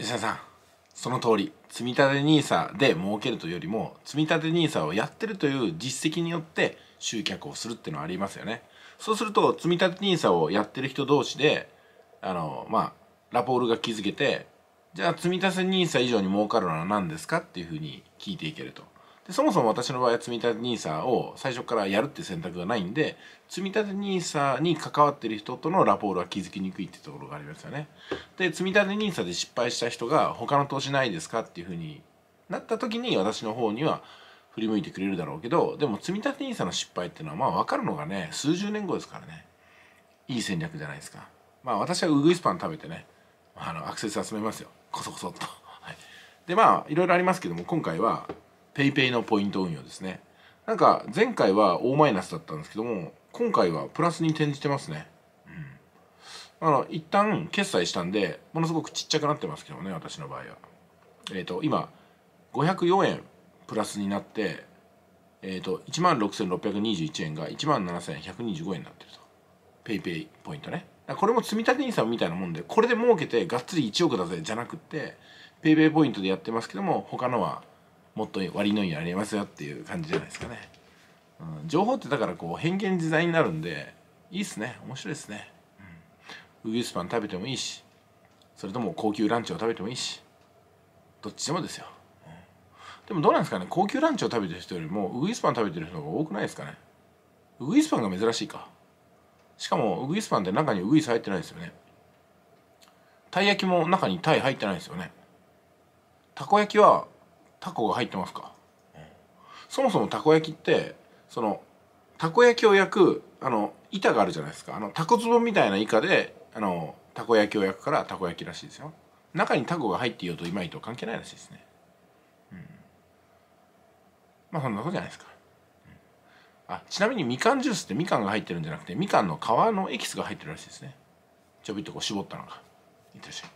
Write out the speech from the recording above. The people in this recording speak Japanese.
吉田さんその通り積立 NISA で儲けるというよりも積立 NISA をやってるという実績によって集客をするっていうのはありますよねそうすると積立 NISA をやってる人同士であのまあラポールが築けてじゃあ積立 NISA 以上に儲かるのは何ですかっていうふうに聞いていけるとでそもそも私の場合は積立 NISA を最初からやるって選択がないんで積立 NISA に関わってる人とのラポールは気づきにくいってところがありますよね。で積立 NISA で失敗した人が他の投資ないですかっていうふうになった時に私の方には振り向いてくれるだろうけどでも積立 NISA の失敗っていうのはまあ分かるのがね数十年後ですからねいい戦略じゃないですか。まあ私はウグイスパン食べてねあのアクセス集めますよこそこそっと。はい、でまあいろいろありますけども今回はペイペイのポイント運用ですねなんか前回は大マイナスだったんですけども今回はプラスに転じてますねうんあの一旦決済したんでものすごくちっちゃくなってますけどね私の場合はえっ、ー、と今504円プラスになってえっ、ー、と1万6621円が1万7125円になってると PayPay ポイントねこれも積立 n さ s みたいなもんでこれで儲けてがっつり1億だぜじゃなくって PayPay ポイントでやってますけども他のはもっと割のいいありますよっていう感じじゃないですかね、うん、情報ってだからこう偏見自在になるんでいいっすね面白いっすね、うん、ウグイスパン食べてもいいしそれとも高級ランチを食べてもいいしどっちでもですよ、うん、でもどうなんですかね高級ランチを食べてる人よりもウグイスパン食べてる人が多くないですかねウグイスパンが珍しいかしかもウグイスパンって中にウグイス入ってないですよねたい焼きも中にタイ入ってないですよねたこ焼きはタコが入ってますか、そもそもたこ焼きってそのたこ焼きを焼くあの板があるじゃないですかあのタコ壺みたいな板であのたこ焼きを焼くからたこ焼きらしいですよ中にタコが入っていようといまいと関係ないらしいですね、うん、まあそんなとじゃないですか、うん、あちなみにみかんジュースってみかんが入ってるんじゃなくてみかんの皮のエキスが入ってるらしいですねちょびっとこう絞ったのがいってらっしゃい